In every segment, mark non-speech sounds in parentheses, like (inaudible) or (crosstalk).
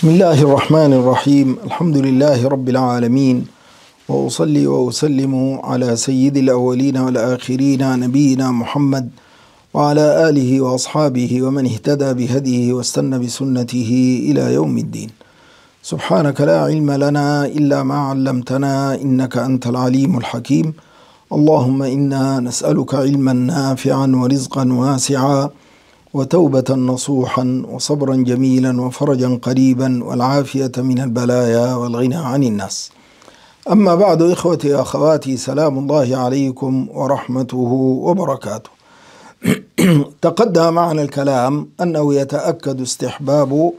بسم الله الرحمن الرحيم الحمد لله رب العالمين وأصلي وأسلم على سيد الأولين والآخرين نبينا محمد وعلى آله وأصحابه ومن اهتدى بهديه واستنى بسنته إلى يوم الدين سبحانك لا علم لنا إلا ما علمتنا إنك أنت العليم الحكيم اللهم إنا نسألك علما نافعا ورزقا واسعا وتوبة نصوحا وصبرا جميلا وفرجا قريبا والعافية من البلايا والغنى عن الناس أما بعد إخوتي أخواتي سلام الله عليكم ورحمته وبركاته (clears throat) تقدم معنا الكلام أنه يتأكد استحباب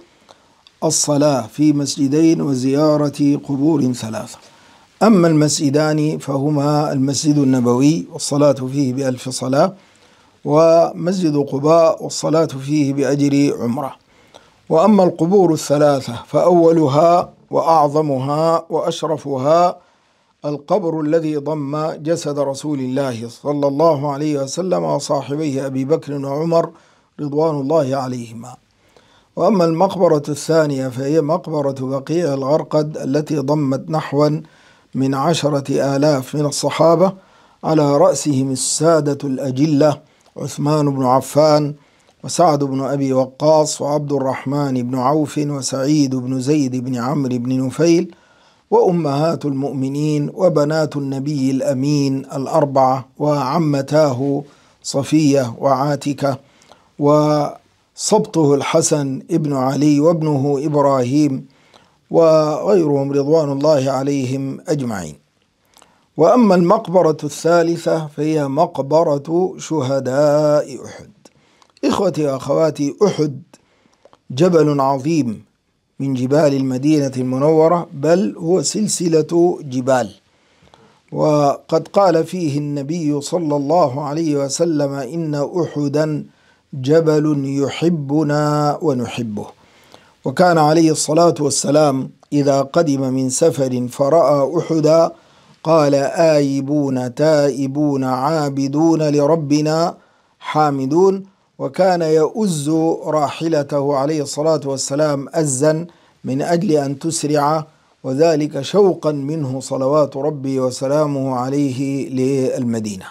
الصلاة في مسجدين وزيارة قبور ثلاثة أما المسجدان فهما المسجد النبوي والصلاة فيه بألف صلاة ومسجد قباء والصلاة فيه بأجر عمرة وأما القبور الثلاثة فأولها وأعظمها وأشرفها القبر الذي ضم جسد رسول الله صلى الله عليه وسلم وصاحبيه أبي بكر وعمر رضوان الله عليهما وأما المقبرة الثانية فهي مقبرة بقيع الغرقد التي ضمت نحوا من عشرة آلاف من الصحابة على رأسهم السادة الأجلة عثمان بن عفان وسعد بن أبي وقاص وعبد الرحمن بن عوف وسعيد بن زيد بن عمرو بن نفيل وأمهات المؤمنين وبنات النبي الأمين الأربعة وعمتاه صفية وعاتكة وصبته الحسن ابن علي وابنه إبراهيم وغيرهم رضوان الله عليهم أجمعين وأما المقبرة الثالثة فهي مقبرة شهداء أحد إخوتي وأخواتي أحد جبل عظيم من جبال المدينة المنورة بل هو سلسلة جبال وقد قال فيه النبي صلى الله عليه وسلم إن أحدا جبل يحبنا ونحبه وكان عليه الصلاة والسلام إذا قدم من سفر فرأى أحدا قال آيبون تائبون عابدون لربنا حامدون وكان يؤز راحلته عليه الصلاة والسلام أزا من أجل أن تسرع وذلك شوقا منه صلوات ربي وسلامه عليه للمدينة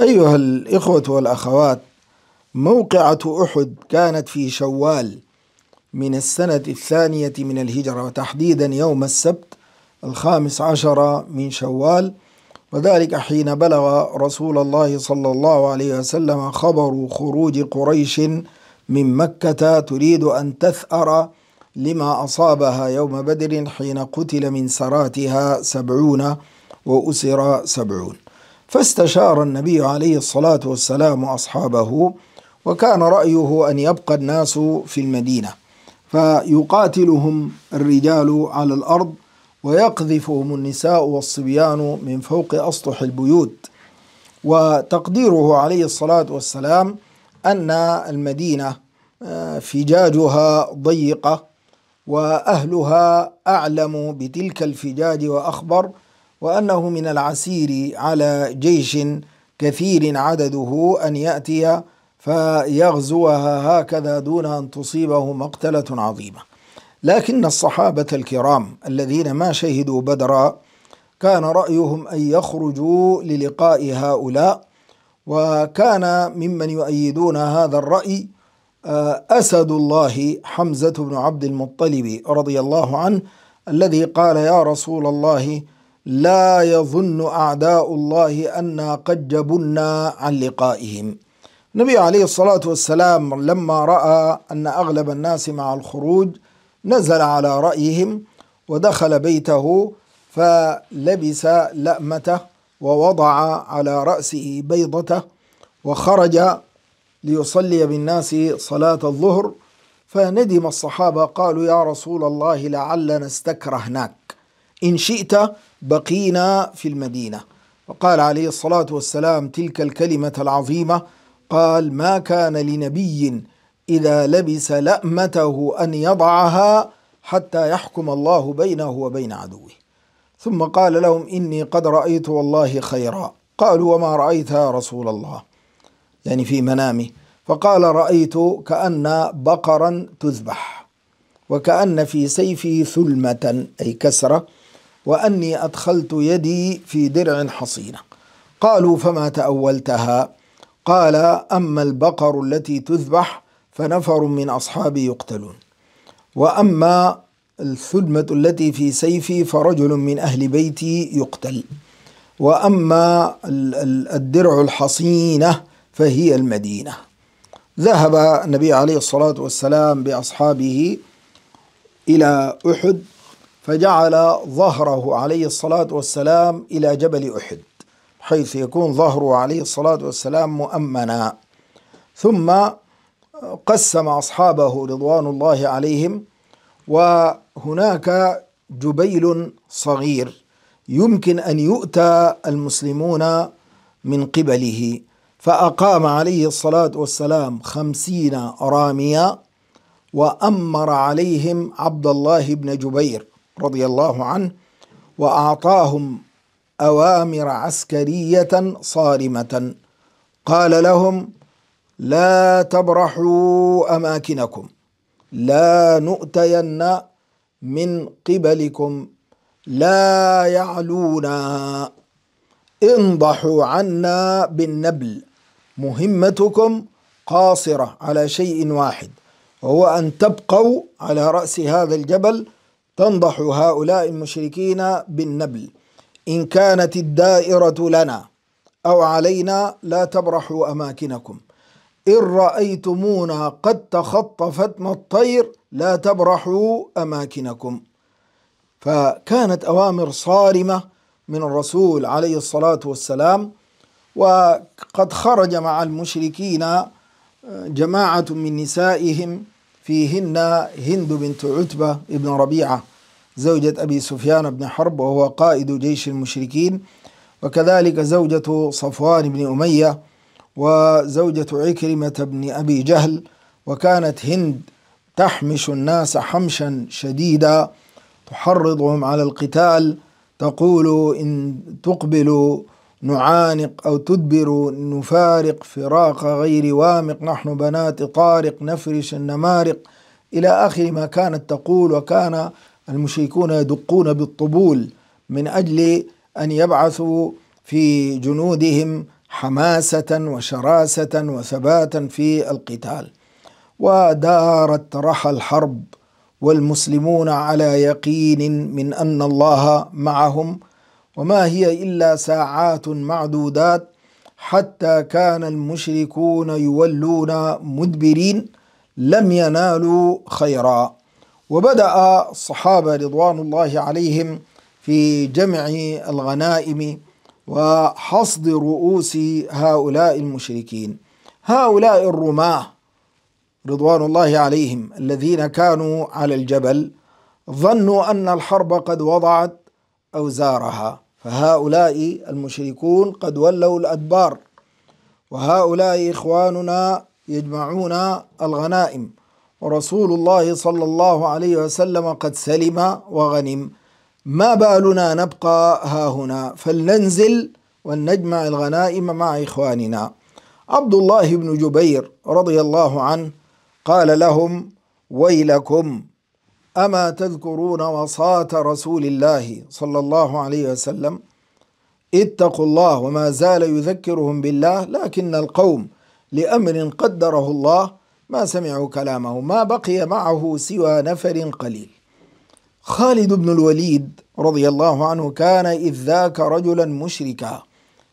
أيها الإخوة والأخوات موقعة أحد كانت في شوال من السنة الثانية من الهجرة وتحديدا يوم السبت الخامس عشر من شوال وذلك حين بلغ رسول الله صلى الله عليه وسلم خبر خروج قريش من مكة تريد أن تثأر لما أصابها يوم بدر حين قتل من سراتها سبعون وأسر سبعون فاستشار النبي عليه الصلاة والسلام أصحابه وكان رأيه أن يبقى الناس في المدينة فيقاتلهم الرجال على الأرض ويقذفهم النساء والصبيان من فوق أسطح البيوت وتقديره عليه الصلاة والسلام أن المدينة آه، فجاجها ضيقة وأهلها أعلم بتلك الفجاج وأخبر وأنه من العسير على جيش كثير عدده أن يأتي فيغزوها هكذا دون أن تصيبه مقتلة عظيمة لكن الصحابة الكرام الذين ما شهدوا بدرا كان رأيهم أن يخرجوا للقاء هؤلاء وكان ممن يؤيدون هذا الرأي آه، أسد الله حمزة بن عبد المطلب رضي الله عنه الذي قال يا رسول الله لا يظن أعداء الله أنا قد جبنا عن لقائهم النبي عليه الصلاة والسلام لما رأى أن أغلب الناس مع الخروج نزل على رأيهم ودخل بيته فلبس لأمته ووضع على رأسه بيضته وخرج ليصلي بالناس صلاة الظهر فندم الصحابة قالوا يا رسول الله لعلنا استكرهناك إن شئت بقينا في المدينة وقال عليه الصلاة والسلام تلك الكلمة العظيمة قال ما كان لنبي إذا لبس لأمته أن يضعها حتى يحكم الله بينه وبين عدوه ثم قال لهم إني قد رأيت والله خيرا قالوا وما رأيت يا رسول الله يعني في منامه فقال رأيت كأن بقرا تذبح وكأن في سيفي ثلمة أي كسرة وأني أدخلت يدي في درع حصينة قالوا فما تأولتها قال أما البقر التي تذبح فنفر من أصحابي يقتلون وأما الثلمة التي في سيفي فرجل من أهل بيتي يقتل وأما الدرع الحصينة فهي المدينة ذهب النبي عليه الصلاة والسلام بأصحابه إلى أحد فجعل ظهره عليه الصلاة والسلام إلى جبل أحد حيث يكون ظهره عليه الصلاة والسلام مؤمنا ثم قسم أصحابه رضوان الله عليهم وهناك جبيل صغير يمكن أن يؤتى المسلمون من قبله فأقام عليه الصلاة والسلام خمسين راميا وأمر عليهم عبد الله بن جبير رضي الله عنه وأعطاهم أوامر عسكرية صارمة قال لهم لا تبرحوا اماكنكم لا نؤتين من قبلكم لا يعلونا انضحوا عنا بالنبل مهمتكم قاصرة على شيء واحد وهو أن تبقوا على رأس هذا الجبل تنضح هؤلاء المشركين بالنبل إن كانت الدائرة لنا أو علينا لا تبرحوا أماكنكم إن رأيتمونا قد تخطفتنا الطير لا تبرحوا أماكنكم فكانت أوامر صارمة من الرسول عليه الصلاة والسلام وقد خرج مع المشركين آه، جماعة من نسائهم فيهن هند بنت عتبة ابن ربيعة زوجة أبي سفيان بن حرب وهو قائد جيش المشركين وكذلك زوجة صفوان بن أمية وزوجة عكرمة بن أبي جهل وكانت هند تحمش الناس حمشا شديدا تحرضهم على القتال تقول إن تقبلوا نعانق أو تدبر نفارق فراق غير وامق نحن بنات طارق نفرش النمارق إلى آخر ما كانت تقول وكان المشركون يدقون بالطبول من أجل أن يبعثوا في جنودهم حماسة وشراسة وثباتا في القتال ودارت رحى الحرب والمسلمون على يقين من أن الله معهم وما هي إلا ساعات معدودات حتى كان المشركون يولون مدبرين لم ينالوا خيرا وبدأ الصحابة رضوان الله عليهم في جمع الغنائم وحصد رؤوس هؤلاء المشركين هؤلاء الرماه رضوان الله عليهم الذين كانوا على الجبل ظنوا ان الحرب قد وضعت اوزارها فهؤلاء المشركون قد ولوا الادبار وهؤلاء اخواننا يجمعون الغنائم ورسول الله صلى الله عليه وسلم قد سلم وغنم ما بالنا نبقى ها هنا فلننزل ولنجمع الغنائم مع إخواننا عبد الله بن جبير رضي الله عنه قال لهم ويلكم أما تذكرون وصاة رسول الله صلى الله عليه وسلم اتقوا الله وما زال يذكرهم بالله لكن القوم لأمر قدره الله ما سمعوا كلامه ما بقي معه سوى نفر قليل خالد بن الوليد رضي الله عنه كان إذ ذاك رجلا مشركا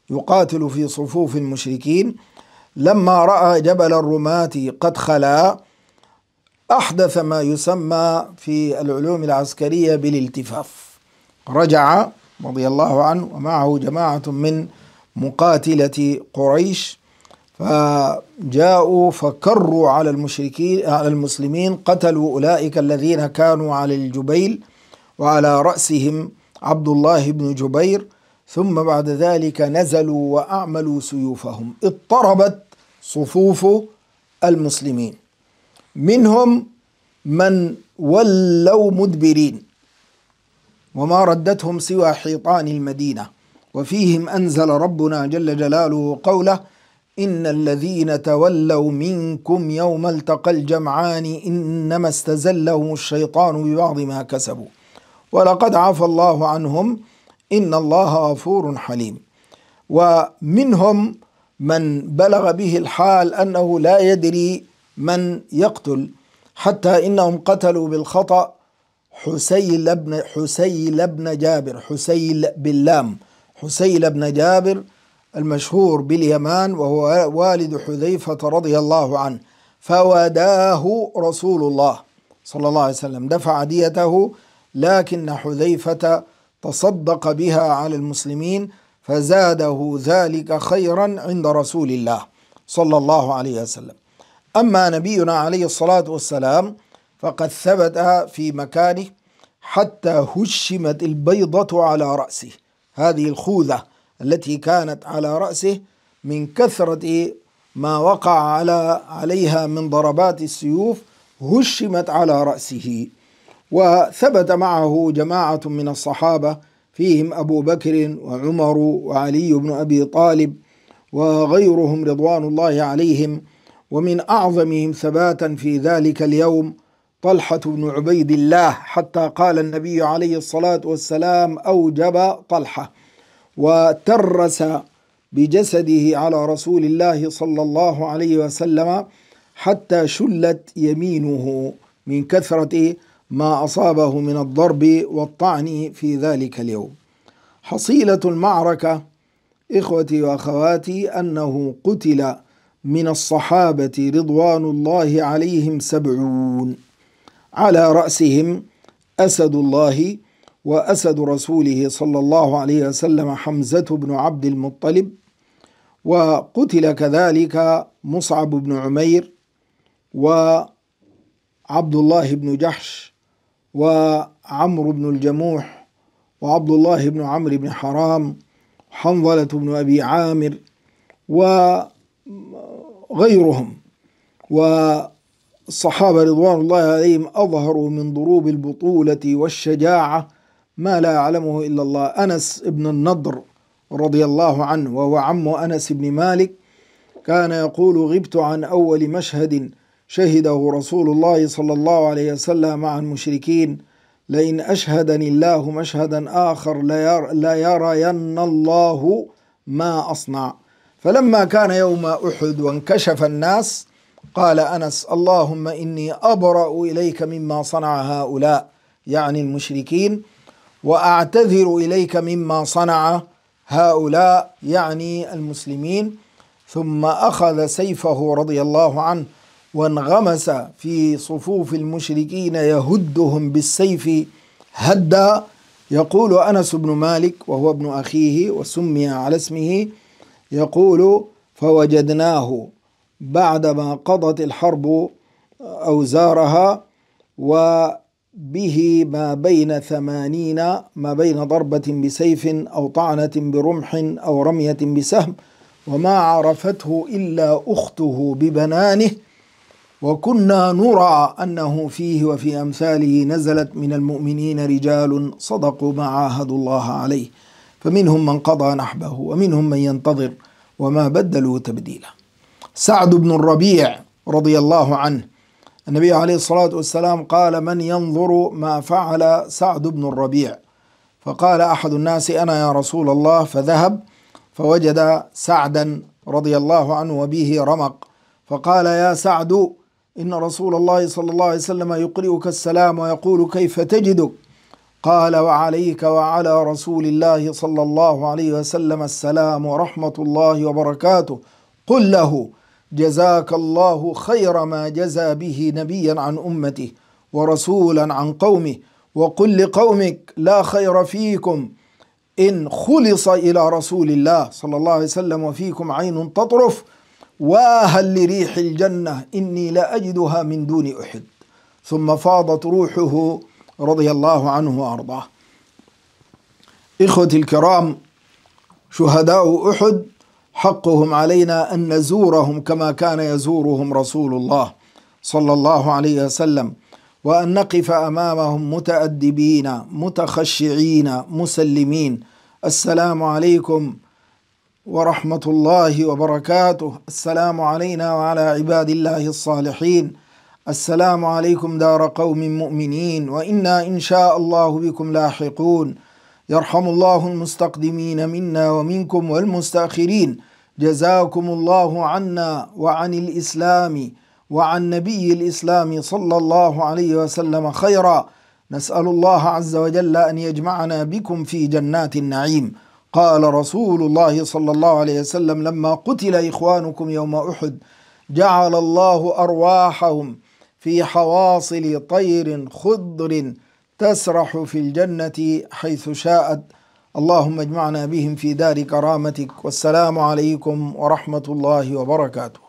يقاتل في صفوف المشركين لما رأى جبل الرماة قد خلا أحدث ما يسمى في العلوم العسكرية بالالتفاف رجع رضي الله عنه ومعه جماعة من مقاتلة قريش فجاءوا فكروا على المشركين على المسلمين قتلوا أولئك الذين كانوا على الجبيل وعلى رأسهم عبد الله بن جبير ثم بعد ذلك نزلوا وأعملوا سيوفهم اضطربت صفوف المسلمين منهم من ولوا مدبرين وما ردتهم سوى حيطان المدينة وفيهم أنزل ربنا جل جلاله قوله إن الذين تولوا منكم يوم التقى الجمعان إنما استزلهم الشيطان ببعض ما كسبوا ولقد عفى الله عنهم إن الله غفور حليم ومنهم من بلغ به الحال أنه لا يدري من يقتل حتى إنهم قتلوا بالخطأ حسيل بن حسيل بن جابر حسيل باللام حسيل بن جابر المشهور باليمان وهو والد حذيفة رضي الله عنه فوداه رسول الله صلى الله عليه وسلم دفع ديته لكن حذيفة تصدق بها على المسلمين فزاده ذلك خيرا عند رسول الله صلى الله عليه وسلم أما نبينا عليه الصلاة والسلام فقد ثبت في مكانه حتى هشمت البيضة على رأسه هذه الخوذة التي كانت على رأسه من كثرة ما وقع على عليها من ضربات السيوف هشمت على رأسه وثبت معه جماعة من الصحابة فيهم أبو بكر وعمر وعلي بن أبي طالب وغيرهم رضوان الله عليهم ومن أعظمهم ثباتا في ذلك اليوم طلحة بن عبيد الله حتى قال النبي عليه الصلاة والسلام أوجب طلحة وترس بجسده على رسول الله صلى الله عليه وسلم حتى شلت يمينه من كثرة ما أصابه من الضرب والطعن في ذلك اليوم حصيلة المعركة إخوتي وأخواتي أنه قتل من الصحابة رضوان الله عليهم سبعون على رأسهم أسد الله وأسد رسوله صلى الله عليه وسلم حمزة بن عبد المطلب وقتل كذلك مصعب بن عمير وعبد الله بن جحش وعمرو بن الجموح وعبد الله بن عمرو بن حرام حنظلة بن أبي عامر وغيرهم والصحابة رضوان الله عليهم أظهروا من ضروب البطولة والشجاعة ما لا يعلمه إلا الله أنس بن النضر رضي الله عنه وهو عم أنس بن مالك كان يقول غبت عن أول مشهد شهده رسول الله صلى الله عليه وسلم مع المشركين لئن أشهدني الله مشهدا آخر ليرين الله ما أصنع فلما كان يوم أحد وانكشف الناس قال أنس اللهم إني أبرأ إليك مما صنع هؤلاء يعني المشركين واعتذر اليك مما صنع هؤلاء يعني المسلمين ثم اخذ سيفه رضي الله عنه وانغمس في صفوف المشركين يهدهم بالسيف هدا يقول انس بن مالك وهو ابن اخيه وسمي على اسمه يقول فوجدناه بعدما قضت الحرب اوزارها و به ما بين ثمانين ما بين ضربة بسيف أو طعنة برمح أو رمية بسهم وما عرفته إلا أخته ببنانه وكنا نرى أنه فيه وفي أمثاله نزلت من المؤمنين رجال صدقوا ما عاهدوا الله عليه فمنهم من قضى نحبه ومنهم من ينتظر وما بدلوا تبديلا سعد بن الربيع رضي الله عنه النبي عليه الصلاة والسلام قال من ينظر ما فعل سعد بن الربيع فقال أحد الناس أنا يا رسول الله فذهب فوجد سعدا رضي الله عنه وبه رمق فقال يا سعد إن رسول الله صلى الله عليه وسلم يقرئك السلام ويقول كيف تجدك قال وعليك وعلى رسول الله صلى الله عليه وسلم السلام ورحمة الله وبركاته قل له جزاك الله خير ما جزى به نبيا عن امته ورسولا عن قومه وقل لقومك لا خير فيكم ان خلص الى رسول الله صلى الله عليه وسلم وفيكم عين تطرف واهل لريح الجنه اني لا اجدها من دون احد ثم فاضت روحه رضي الله عنه وارضاه اخوتي الكرام شهداء احد حقهم علينا أن نزورهم كما كان يزورهم رسول الله صلى الله عليه وسلم وأن نقف أمامهم متأدبين متخشعين مسلمين السلام عليكم ورحمة الله وبركاته السلام علينا وعلى عباد الله الصالحين السلام عليكم دار قوم مؤمنين وإنا إن شاء الله بكم لاحقون يرحم الله المستقدمين منا ومنكم والمستأخرين جزاكم الله عنا وعن الإسلام وعن نبي الإسلام صلى الله عليه وسلم خيرا نسأل الله عز وجل أن يجمعنا بكم في جنات النعيم قال رسول الله صلى الله عليه وسلم لما قتل إخوانكم يوم أحد جعل الله أرواحهم في حواصل طير خضر تسرح في الجنة حيث شاءت اللهم اجمعنا بهم في دار كرامتك والسلام عليكم ورحمة الله وبركاته